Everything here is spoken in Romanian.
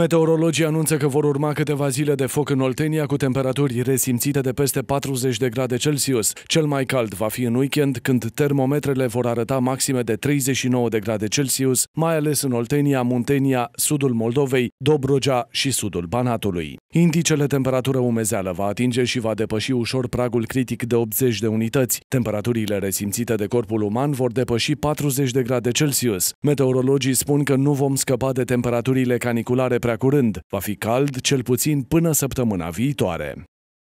Meteorologii anunță că vor urma câteva zile de foc în Oltenia cu temperaturi resimțite de peste 40 de grade Celsius. Cel mai cald va fi în weekend când termometrele vor arăta maxime de 39 de grade Celsius, mai ales în Oltenia, Muntenia, sudul Moldovei, Dobrogea și sudul Banatului. Indicele temperatură umezeală va atinge și va depăși ușor pragul critic de 80 de unități. Temperaturile resimțite de corpul uman vor depăși 40 de grade Celsius. Meteorologii spun că nu vom scăpa de temperaturile caniculare prea curând. Va fi cald cel puțin până săptămâna viitoare.